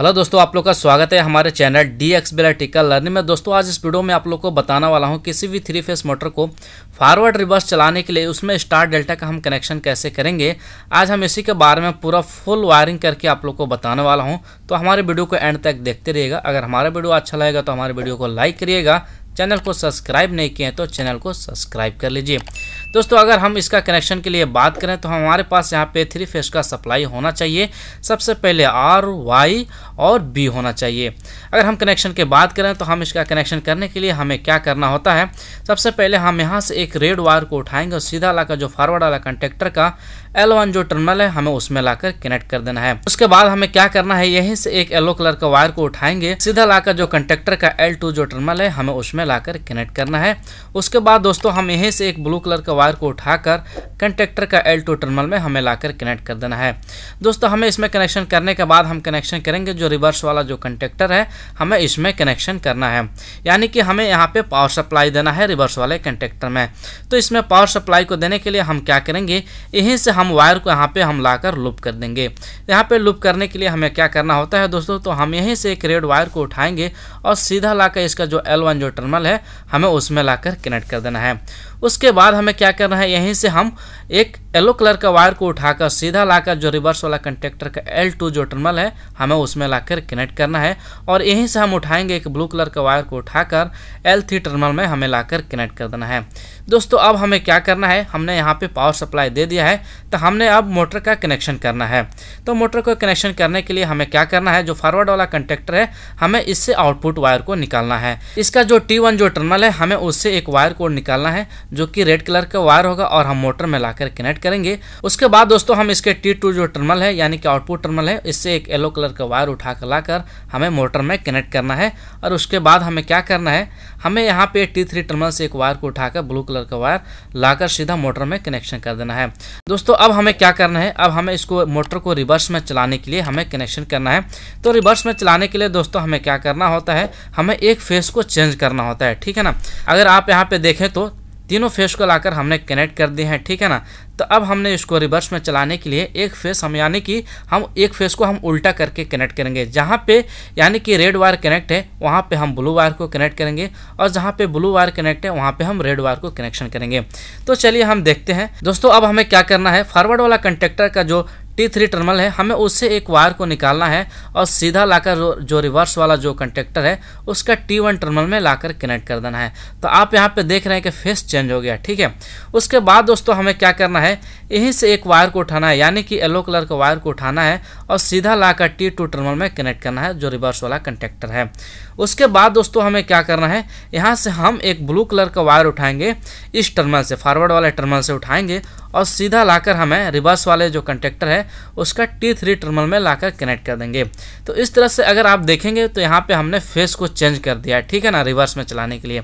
hello दोस्तों आप लोग का स्वागत है हमारे चैनल डी एक्स बेलाटिकल लर्निंग में दोस्तों आज इस वीडियो में आप लोग को बताने वाला हूं किसी भी थ्री फेस मोटर को फॉरवर्ड रिवर्स चलाने के लिए उसमें स्टार डेल्टा का हम कनेक्शन कैसे करेंगे आज हम इसी के बारे में पूरा फुल वायरिंग करके आप लोग को बताने वाला हूँ तो हमारे वीडियो को एंड तक देखते रहिएगा अगर हमारा वीडियो अच्छा लगेगा तो हमारे वीडियो को लाइक करिएगा चैनल को सब्सक्राइब नहीं किए हैं तो चैनल को सब्सक्राइब कर लीजिए दोस्तों अगर हम इसका कनेक्शन के लिए बात करें तो हमारे पास यहाँ पे थ्री फेस का सप्लाई होना चाहिए सबसे पहले आर वाई और बी होना चाहिए अगर हम कनेक्शन की बात करें तो हम इसका कनेक्शन करने के लिए हमें क्या करना होता है सबसे पहले हम यहाँ से एक रेड वायर को उठाएंगे और सीधा लाकर जो फॉरवर्ड वाला कंटेक्टर का एल वन जो टर्मिनल है हमें उसमें लाकर कनेक्ट कर देना है उसके बाद हमें क्या करना है यहीं से एक येलो कलर का वायर को उठाएंगे सीधा लाकर जो कंटेक्टर का एल टू जो टर्मिनल है हमें उसमें लाकर कनेक्ट करना है उसके बाद दोस्तों हम यहीं से एक ब्लू कलर का वायर को उठाकर कंटेक्टर का एल टू टर्मल में हमें लाकर कनेक्ट कर देना है दोस्तों हमें इसमें कनेक्शन करने के बाद हम कनेक्शन करेंगे जो रिवर्स वाला जो कंटेक्टर है हमें इसमें कनेक्शन करना है यानी कि हमें यहाँ पर पावर सप्लाई देना है रिवर्स वाले कंटेक्टर में तो इसमें पावर सप्लाई को देने के लिए हम क्या करेंगे यहीं से हम वायर को यहाँ पर हम ला लूप कर देंगे यहाँ पर लूप करने के लिए हमें क्या करना होता है दोस्तों तो हम यहीं से एक रेड वायर को उठाएंगे और सीधा लाकर इसका जो एल वन जो टर्मल टर्मिनल है हमें उसमें लाकर कनेक्ट कर देना है उसके बाद हमें क्या करना है यहीं से हम एक येलो कलर का वायर को उठाकर सीधा लाकर जो रिवर्स वाला कंटेक्टर का एल टू जो टर्मल है हमें उसमें लाकर कनेक्ट करना है और यहीं से हम उठाएंगे एक ब्लू कलर का वायर को उठाकर एल थ्री टर्मल में हमें लाकर कनेक्ट कर देना है दोस्तों अब हमें क्या करना है हमने यहाँ पे पावर सप्लाई दे दिया है तो हमने अब मोटर का कनेक्शन करना है तो मोटर को कनेक्शन करने के लिए हमें क्या करना है जो फॉरवर्ड वाला कंटेक्टर है हमें इससे आउटपुट वायर को निकालना है इसका जो टी वन जो टर्मल है हमें उससे एक वायर को निकालना है जो कि रेड कलर का वायर होगा और हम मोटर में लाकर कनेक्ट कनेक्ट करेंगे उसके बाद दोस्तों हम इसके टी टू जो टर्मल है यानी कि आउटपुट टर्मल है इससे एक येलो कलर का वायर उठा कर लाकर हमें मोटर में कनेक्ट करना है और उसके बाद हमें क्या करना है हमें यहाँ पे टी थ्री टर्मल से एक वायर को उठाकर ब्लू कलर का वायर लाकर सीधा मोटर में कनेक्शन कर देना है दोस्तों अब हमें क्या करना है अब हमें इसको मोटर को रिवर्स में चलाने के लिए हमें कनेक्शन करना है तो रिवर्स में चलाने के लिए दोस्तों हमें क्या करना होता है हमें एक फेस को चेंज करना होता है ठीक है ना अगर आप यहाँ पे देखें तो तीनों फेस को लाकर हमने कनेक्ट कर दिए हैं ठीक है ना तो अब हमने इसको रिवर्स में चलाने के लिए एक फेस हम यानी कि हम एक फेस को हम उल्टा करके कनेक्ट करेंगे जहाँ पे यानी कि रेड वायर कनेक्ट है वहाँ पे हम ब्लू वायर को कनेक्ट करेंगे और जहाँ पे ब्लू वायर कनेक्ट है वहाँ पे हम रेड वायर को कनेक्शन करेंगे तो चलिए हम देखते हैं दोस्तों अब हमें क्या करना है फॉरवर्ड वाला कंटेक्टर का जो टी थ्री टर्मिनल है हमें उससे एक वायर को निकालना है और सीधा लाकर जो रिवर्स वाला जो कंटेक्टर है उसका टी वन टर्मिनल में लाकर कनेक्ट कर देना है तो आप यहाँ पे देख रहे हैं कि फेस चेंज हो गया ठीक है उसके बाद दोस्तों हमें क्या करना है यहीं से एक वायर को उठाना है यानी कि येलो कलर का वायर को उठाना है और सीधा लाकर टी टू टर्मिनल में कनेक्ट करना है जो रिवर्स वाला कंटेक्टर है उसके बाद दोस्तों हमें क्या करना है यहाँ से हम एक ब्लू कलर का वायर उठाएंगे इस टर्मिनल से फॉरवर्ड वाले टर्मिनल से उठाएंगे और सीधा लाकर हमें रिवर्स वाले जो कंटेक्टर है उसका टी थ्री टर्मल में लाकर कनेक्ट कर देंगे तो इस तरह से अगर आप देखेंगे तो यहाँ पे हमने फेस को चेंज कर दिया है ठीक है ना रिवर्स में चलाने के लिए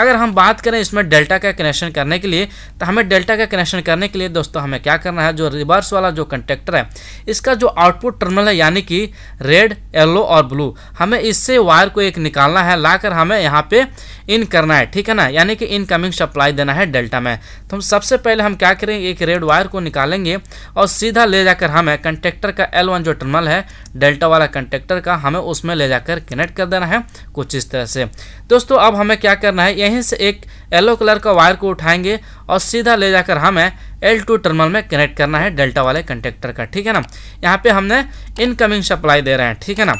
अगर हम बात करें इसमें डेल्टा का कनेक्शन करने के लिए तो हमें डेल्टा का कनेक्शन करने के लिए दोस्तों हमें क्या करना है जो रिवर्स वाला जो कंटेक्टर है इसका जो आउटपुट टर्मिनल है यानी कि रेड येलो और ब्लू हमें इससे वायर को एक निकालना है लाकर हमें यहाँ पर इन करना है ठीक है ना यानी कि इनकमिंग सप्लाई देना है डेल्टा में तो हम सबसे पहले हम क्या करेंगे एक रेड वायर को निकालेंगे और सीधा ले जाकर जाकर हमें कंटेक्टर का एल वन जो टर्मिनल है डेल्टा वाला कंटेक्टर का हमें उसमें ले जाकर कनेक्ट कर देना है कुछ इस तरह से दोस्तों अब हमें क्या करना है यहीं से एक येलो कलर का वायर को उठाएंगे और सीधा ले जाकर हमें एल टू टर्मिनल में कनेक्ट करना है डेल्टा वाले कंटेक्टर का ठीक है ना यहाँ पे हमने इनकमिंग सप्लाई दे रहे हैं ठीक है ना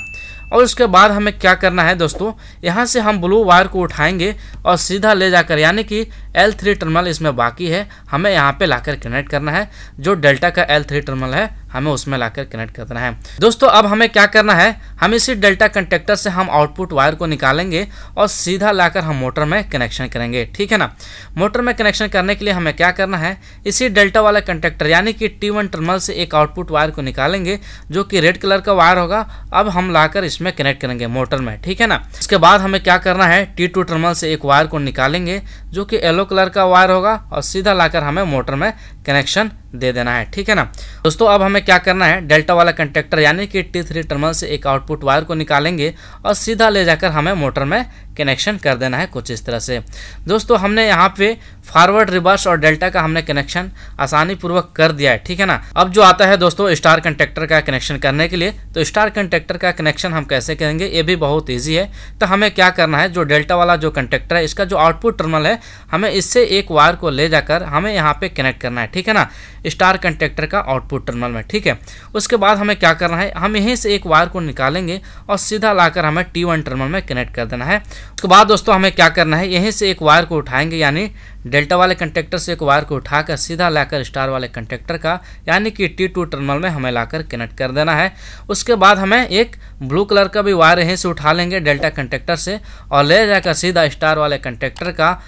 और उसके बाद हमें क्या करना है दोस्तों यहाँ से हम ब्लू वायर को उठाएंगे और सीधा ले जाकर यानी कि L3 टर्मिनल इसमें बाकी है हमें यहाँ पे लाकर कनेक्ट करना है जो डेल्टा का L3 टर्मिनल है हमें उसमें लाकर कनेक्ट करना है दोस्तों अब हमें क्या करना है हम इसी डेल्टा कंटेक्टर से हम आउटपुट वायर को निकालेंगे और सीधा लाकर हम मोटर में कनेक्शन करेंगे ठीक है ना मोटर में कनेक्शन करने के लिए हमें क्या करना है इसी डेल्टा वाला कंटेक्टर यानी कि टी वन टर्मल से एक आउटपुट वायर को निकालेंगे जो कि रेड कलर का वायर होगा अब हम लाकर इसमें कनेक्ट करेंगे मोटर में ठीक है ना इसके बाद हमें क्या करना है टी टू टर्मल से एक वायर को निकालेंगे जो कि येलो कलर का वायर होगा और सीधा लाकर हमें मोटर में कनेक्शन दे देना है ठीक है ना दोस्तों अब हमें हमें क्या करना है डेल्टा वाला कंटेक्टर यानी कि टी थ्री टर्मल से एक आउटपुट वायर को निकालेंगे और सीधा ले जाकर हमें मोटर में कनेक्शन कर देना है कुछ इस तरह से दोस्तों हमने यहाँ पे फॉरवर्ड रिवर्स और डेल्टा का हमने कनेक्शन आसानी पूर्वक कर दिया है ठीक है ना अब जो आता है दोस्तों स्टार कंटेक्टर का कनेक्शन करने के लिए तो स्टार कंटेक्टर का कनेक्शन हम कैसे करेंगे ये भी बहुत ईजी है तो हमें क्या करना है जो डेल्टा वाला जो कंटेक्टर है इसका जो आउटपुट टर्मल है हमें इससे एक वायर को ले जाकर हमें यहाँ पर कनेक्ट करना है ठीक है ना स्टार कंटेक्टर का आउटपुट टर्मल में ठीक है उसके बाद हमें क्या करना है हम यहीं से एक वायर को निकालेंगे और सीधा लाकर हमें टी वन टर्मल में कनेक्ट कर देना है उसके बाद दोस्तों हमें क्या करना है यहीं से एक वायर को उठाएंगे यानी डेल्टा वाले कंटेक्टर से एक वायर को उठाकर सीधा लाकर स्टार वाले कंटेक्टर का यानी कि टी टू टर्मल में हमें लाकर कनेक्ट कर देना है उसके बाद हमें एक ब्लू कलर का भी वायर यहीं से उठा लेंगे डेल्टा कंटेक्टर से और ले जाकर सीधा स्टार वाले कंटेक्टर का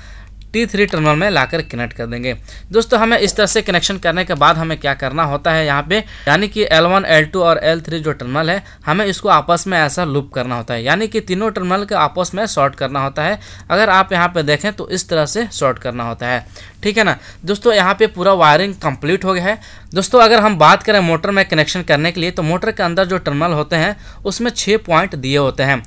टी थ्री टर्मिनल में लाकर कनेक्ट कर देंगे दोस्तों हमें इस तरह से कनेक्शन करने के बाद हमें क्या करना होता है यहाँ पे यानी कि L1, L2 और L3 जो टर्मिनल है हमें इसको आपस में ऐसा लूप करना होता है यानी कि तीनों टर्मिनल के आपस में शॉर्ट करना होता है अगर आप यहाँ पे देखें तो इस तरह से शॉर्ट करना होता है ठीक है ना दोस्तों यहाँ पे पूरा वायरिंग कंप्लीट हो गया है दोस्तों अगर हम बात करें मोटर में कनेक्शन करने के लिए तो मोटर के अंदर जो टर्मिनल होते हैं उसमें छः पॉइंट दिए होते हैं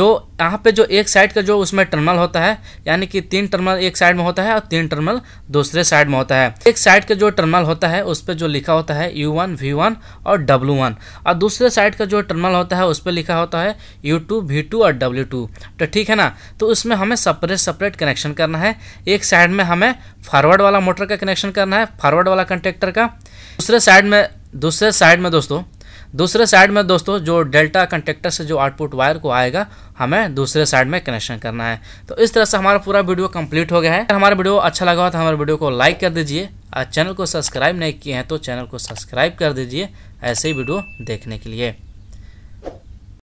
जो यहाँ पे जो एक साइड का जो उसमें टर्मिनल होता है यानी कि तीन टर्मिनल एक साइड साइड में होता है और तीन टर्मिनल दूसरे साइड में होता है एक साइड का जो टर्मिनल होता है उस पर जो लिखा होता है यू वन वी वन और डब्लू वन और दूसरे साइड का जो टर्मिनल होता है उस पर लिखा होता है यू टू वी टू और डब्ल्यू टू तो ठीक है ना तो उसमें हमें सेपरेट सेपरेट कनेक्शन करना है एक साइड में हमें फॉरवर्ड वाला मोटर का कनेक्शन करना है फॉरवर्ड वाला कंटेक्टर का दूसरे साइड में दूसरे साइड में दोस्तों दूसरे साइड में दोस्तों जो डेल्टा कंटेक्टर से जो आउटपुट वायर को आएगा हमें दूसरे साइड में कनेक्शन करना है तो इस तरह से हमारा पूरा वीडियो कंप्लीट हो गया है हमारा वीडियो अच्छा लगा हो तो हमारे वीडियो को लाइक कर दीजिए और चैनल को सब्सक्राइब नहीं किए हैं तो चैनल को सब्सक्राइब कर दीजिए ऐसे ही वीडियो देखने के लिए